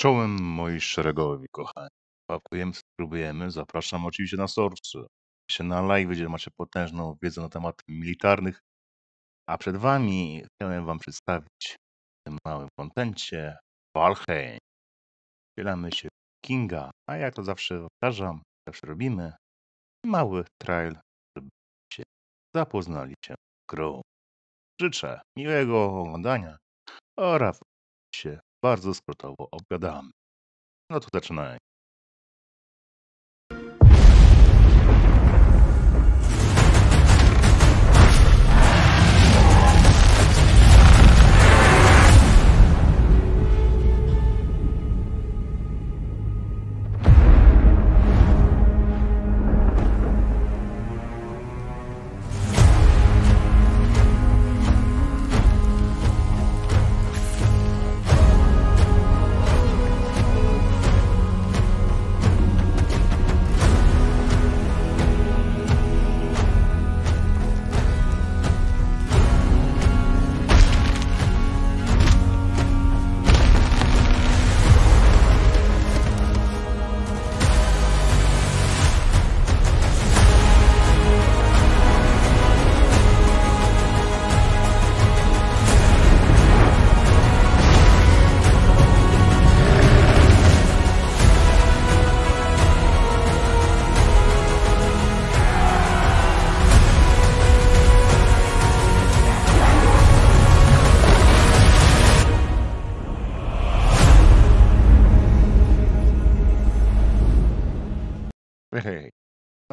Czołem moi szeregowi kochani. Pakujemy, spróbujemy. Zapraszam oczywiście na Source, się na live, gdzie macie potężną wiedzę na temat militarnych. A przed wami chciałem wam przedstawić w tym małym kontencie Valheim. Wielamy się Kinga, a jak to zawsze powtarzam, zawsze robimy. Mały trial, żebyście zapoznali się z grą. Życzę miłego oglądania oraz się bardzo skrótowo obgadamy. No to zaczynaj.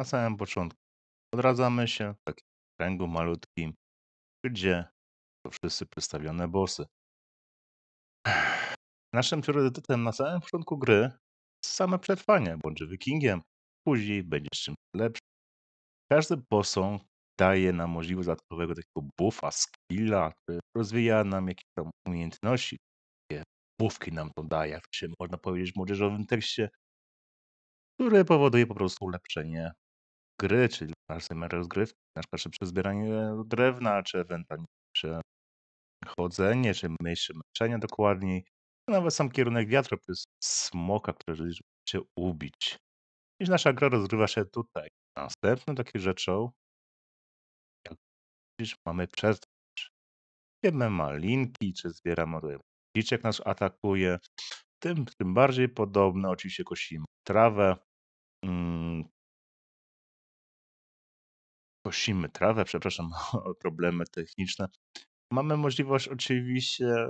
na samym początku odradzamy się w takim kręgu malutkim, gdzie to wszyscy przedstawione bossy. Naszym priorytetem na samym początku gry jest same przetrwanie, bądź wikingiem, później będziesz czymś lepszym. Każdy posąg daje nam możliwość dodatkowego takiego buffa, skilla, który rozwija nam jakieś tam umiejętności. Takie buffki nam to daje, jak to się można powiedzieć w młodzieżowym tekście, które powoduje po prostu ulepszenie gry, czyli same rozgrywki, na przykład szybsze zbieranie drewna, czy ewentualnie chodzenie, czy mniejsze męczenie dokładniej, nawet sam kierunek wiatru plus smoka, który się ubić. I nasza gra rozgrywa się tutaj. Następną taką rzeczą, jak widzisz, mamy przetrwać. Jemy malinki, czy zbieramy liczek nas atakuje. Tym, tym bardziej podobne, oczywiście kosimy trawę, mm, kosimy trawę, przepraszam, o problemy techniczne. Mamy możliwość oczywiście,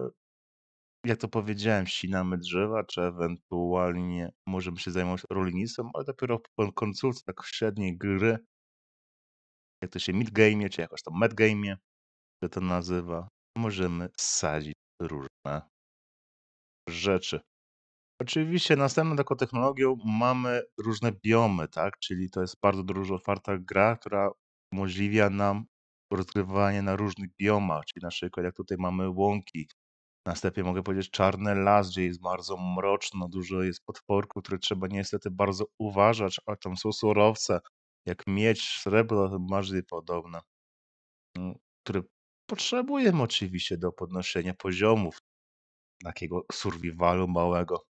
jak to powiedziałem, ścinamy drzewa, czy ewentualnie możemy się zajmować rolnictwem, ale dopiero po końcówce tak średniej gry, jak to się midgame, czy jakoś tam medgame, że to nazywa, możemy sadzić różne rzeczy. Oczywiście następną taką technologią mamy różne biomy, tak? Czyli to jest bardzo dużo otwarta gra, która umożliwia nam rozgrywanie na różnych biomach, czyli na przykład jak tutaj mamy łąki, na mogę powiedzieć czarny las, gdzie jest bardzo mroczno, dużo jest potworków, które trzeba niestety bardzo uważać, a tam są surowce, jak miedź, srebro, bardziej podobne, mm, które potrzebujemy oczywiście do podnoszenia poziomów takiego survivalu małego.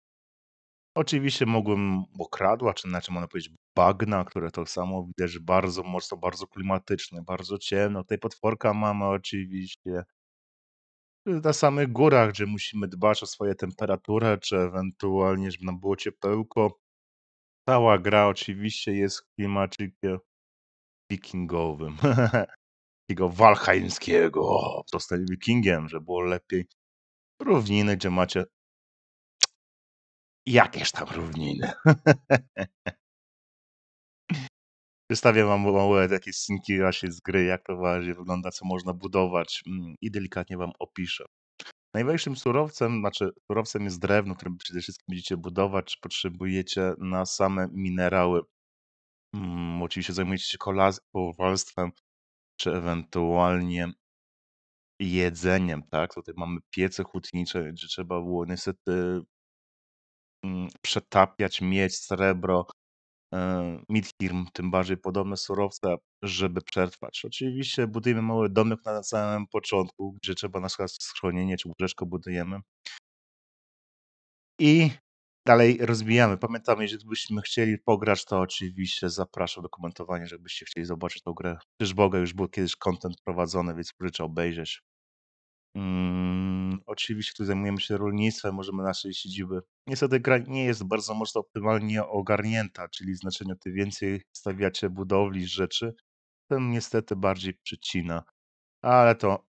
Oczywiście mogłem kradła, czy czym można powiedzieć bagna, które to samo widać bardzo mocno, bardzo klimatyczne, bardzo ciemno. Tutaj potworka mamy oczywiście na samych górach, gdzie musimy dbać o swoje temperaturę, czy ewentualnie, żeby nam było ciepełko. Cała gra oczywiście jest w klimacikiem wikingowym. Takiego walheimskiego. Zostali wikingiem, żeby było lepiej. Równiny, gdzie macie Jakież tam równiny. Wystawię wam małe takie synki właśnie z gry, jak to właśnie wygląda, co można budować mm, i delikatnie wam opiszę. Najważniejszym surowcem, znaczy surowcem jest drewno, które przede wszystkim będziecie budować, czy potrzebujecie na same minerały. Hmm, oczywiście zajmujecie się kowalstwem, czy ewentualnie jedzeniem, tak? Tutaj mamy piece hutnicze, gdzie trzeba było niestety Mm, przetapiać miedź, srebro, e, midhirm, tym bardziej podobne surowce, żeby przetrwać. Oczywiście budujemy mały domek na samym początku, gdzie trzeba na przykład schronienie czy łóżeczko budujemy. I dalej rozbijamy. Pamiętamy, jeżeli byśmy chcieli pograć, to oczywiście zapraszam do komentowania, żebyście chcieli zobaczyć tą grę. Czyż Boga już był kiedyś kontent prowadzony, więc proszę obejrzeć. Mm, oczywiście tu zajmujemy się rolnictwem, możemy naszej siedziby. Niestety gra nie jest bardzo mocno optymalnie ogarnięta, czyli znaczenie ty więcej stawiacie budowli, rzeczy, tym niestety bardziej przycina. Ale to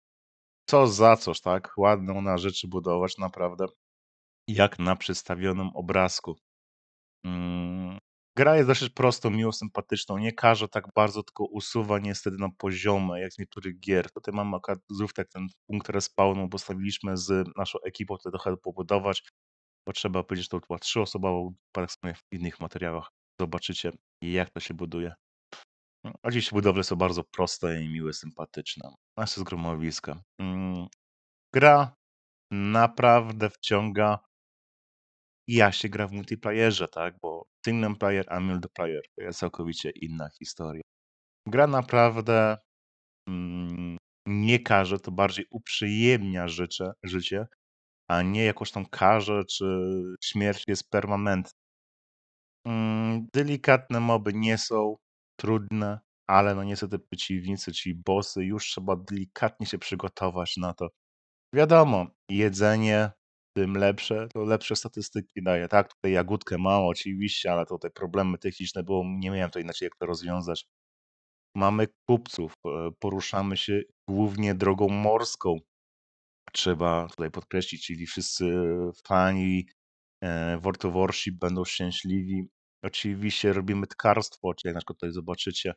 co za coś, tak? Ładną na rzeczy budować naprawdę jak na przedstawionym obrazku. Hmm, Gra jest dosyć prosta, miło sympatyczną, nie każe tak bardzo, tylko usuwa niestety na poziomie, jak z niektórych gier. Tutaj mamy akurat znów tak ten punkt respawnu, bo stawiliśmy z naszą ekipą tutaj trochę pobudować, bo trzeba powiedzieć, że to była trzyosobowa, w innych materiałach zobaczycie, jak to się buduje. Oczywiście budowle są bardzo proste i miłe, sympatyczne. Nasze zgromowiska. Mm, gra naprawdę wciąga ja się gra w multiplayerze, tak? Bo single player a player, to jest całkowicie inna historia. Gra naprawdę mm, nie każe, to bardziej uprzyjemnia życie, życie, a nie jakoś tam każe, czy śmierć jest permanentna. Mm, delikatne moby nie są trudne, ale no niestety przeciwnicy, czyli bossy, już trzeba delikatnie się przygotować na to. Wiadomo, jedzenie, tym lepsze, to lepsze statystyki daje. Tak, tutaj jagódkę mało oczywiście, ale tutaj problemy techniczne, bo nie miałem to inaczej jak to rozwiązać. Mamy kupców, e, poruszamy się głównie drogą morską. Trzeba tutaj podkreślić, czyli wszyscy fani e, World of Warship będą szczęśliwi. Oczywiście robimy tkarstwo, czyli jak na przykład tutaj zobaczycie,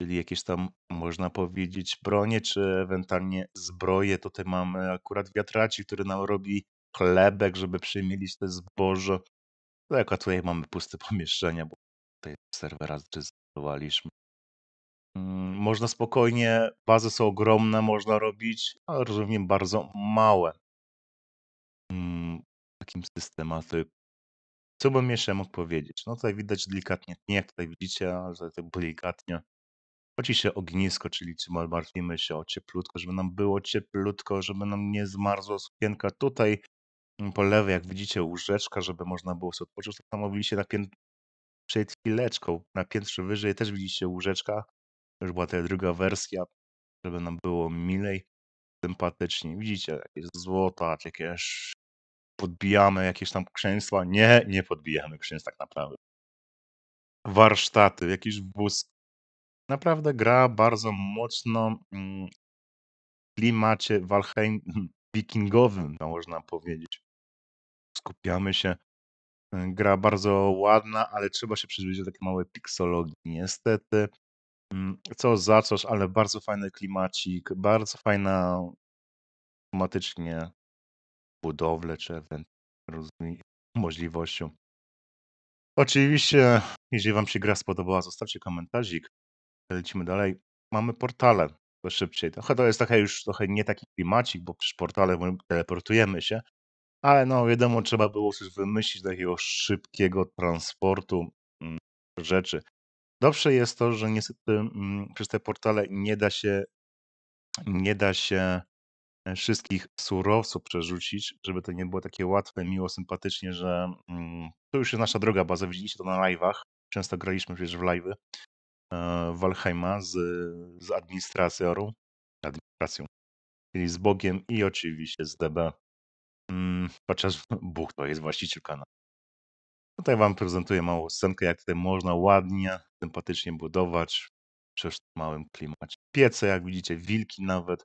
czyli jakieś tam, można powiedzieć, bronie, czy ewentualnie zbroje. Tutaj mamy akurat wiatraci, który nam robi chlebek, żeby przyjmieli to zboże. No jak tutaj mamy puste pomieszczenia, bo tutaj serwera zdecydowaliśmy. Mm, można spokojnie, bazy są ogromne, można robić, ale rozumiem bardzo małe. Mm, takim systematyku. Co bym jeszcze mógł powiedzieć? No tutaj widać delikatnie nie, tutaj widzicie, że to tak delikatnie. Oczywiście ognisko, czyli czy martwimy się o cieplutko, żeby nam było cieplutko, żeby nam nie zmarzła sukienka. Tutaj po lewej, jak widzicie, łóżeczka, żeby można było sobie odpocząć. Tam mogliście na piętrze, przed chwileczką, na piętrze wyżej też widzicie łóżeczka. To już była ta druga wersja, żeby nam było milej, sympatycznie. Widzicie, jakieś złota, jakieś podbijamy jakieś tam krzęsła. Nie, nie podbijamy krzęs tak naprawdę. Warsztaty, jakiś wóz. Naprawdę gra bardzo mocno mm, w klimacie Walheim wikingowym, można powiedzieć skupiamy się. E, gra bardzo ładna, ale trzeba się przyzwyczaić do takiej małej piksologii, niestety. Mm, co za coś, ale bardzo fajny klimacik, bardzo fajna automatycznie budowle czy ewentualnie możliwością. Oczywiście, jeżeli Wam się gra spodobała, zostawcie komentarzik. Lecimy dalej. Mamy portale, to szybciej. to jest trochę już trochę nie taki klimacik, bo przy portale teleportujemy się, ale no, wiadomo, trzeba było coś wymyślić takiego szybkiego transportu mm, rzeczy. Dobrze jest to, że niestety mm, przez te portale nie da się, nie da się e, wszystkich surowców przerzucić, żeby to nie było takie łatwe, miło, sympatycznie, że mm, to już jest nasza droga baza. Widzieliście to na live'ach. Często graliśmy przecież w live'y e, Walheima z, z administracją, administracją, czyli z Bogiem i oczywiście z DB. Mm, Chociaż Bóg to jest właściciel kanału. Tutaj Wam prezentuję małą scenkę, jak tutaj można ładnie, sympatycznie budować przez małym klimacie. Piece, jak widzicie, wilki nawet.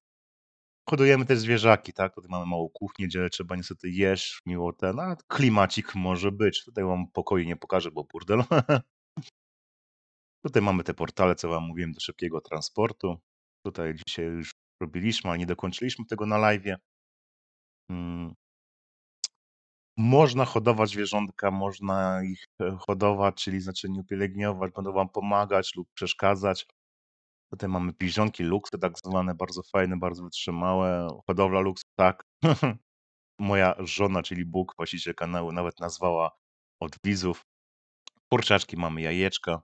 Hodujemy też zwierzaki, tak? Tutaj mamy małą kuchnię, gdzie trzeba niestety jeść, miło ten, a klimacik może być. Tutaj Wam pokoju nie pokażę, bo burdel. Tutaj mamy te portale, co Wam mówiłem, do szybkiego transportu. Tutaj dzisiaj już robiliśmy, ale nie dokończyliśmy tego na live. Mm, można hodować zwierzątka, można ich, e, hodować, czyli znaczy nie pielęgnować, będą wam pomagać lub przeszkadzać. Tutaj mamy piżonki luksy tak zwane, bardzo fajne, bardzo wytrzymałe. Hodowla luks, tak. Moja żona, czyli Bóg, właściciel kanału, nawet nazwała od widzów. Kurczaczki, mamy jajeczka.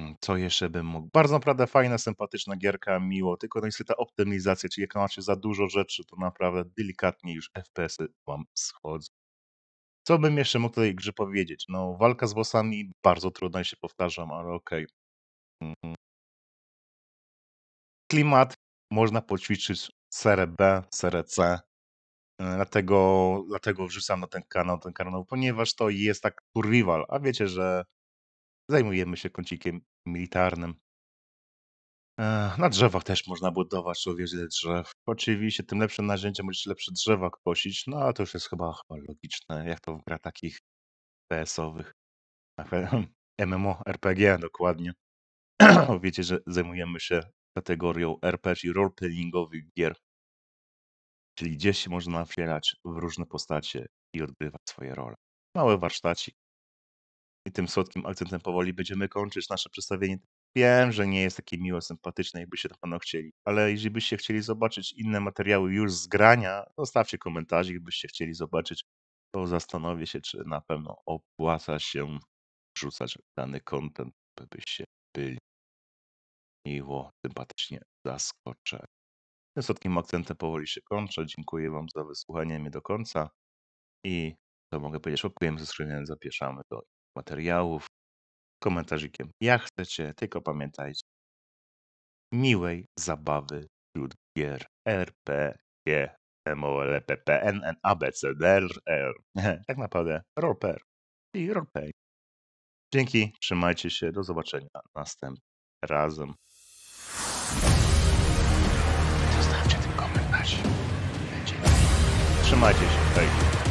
Mm, co jeszcze bym mógł? Bardzo naprawdę fajna, sympatyczna gierka, miło, tylko no niestety ta optymizacja, czyli jak macie za dużo rzeczy, to naprawdę delikatnie już FPS-y wam schodzą. Co bym jeszcze mógł tej grze powiedzieć? No, walka z bossami bardzo trudna, się powtarzam, ale okej. Okay. Mhm. Klimat można poćwiczyć serę B, serę C. E, dlatego, dlatego wrzucam na ten kanał, ten kanał, ponieważ to jest tak survival, a wiecie, że zajmujemy się kącikiem militarnym. Na drzewach też można budować o wiele drzew. Oczywiście tym lepszym narzędziem możesz lepsze drzewa kosić, no ale to już jest chyba, chyba logiczne, jak to w grach takich PS-owych. Tak, MMO, RPG dokładnie. Wiecie, że zajmujemy się kategorią RPG i roleplayingowych gier. Czyli gdzieś można wcielać w różne postacie i odgrywać swoje role. Małe warsztaci. I tym słodkim akcentem powoli będziemy kończyć nasze przedstawienie. Wiem, że nie jest takie miło, sympatyczne, jakbyście to panu chcieli, ale jeżeli byście chcieli zobaczyć inne materiały już z grania, zostawcie komentarz, jakbyście chcieli zobaczyć, to zastanowię się, czy na pewno opłaca się wrzucać dany content, byście byli miło, sympatycznie zaskoczeni. Tym słodkim akcentem powoli się kończę. Dziękuję Wam za wysłuchanie mnie do końca i co mogę powiedzieć, łapkujemy ze skrzynią, zapieszamy do materiałów, komentarzykiem jak chcecie, tylko pamiętajcie. Miłej zabawy wśród gier RPG, MOLPP, r tak naprawdę roper i roleplay. Dzięki, trzymajcie się, do zobaczenia następnym razem. Zostawcie ten komentarz. Trzymajcie się, hej.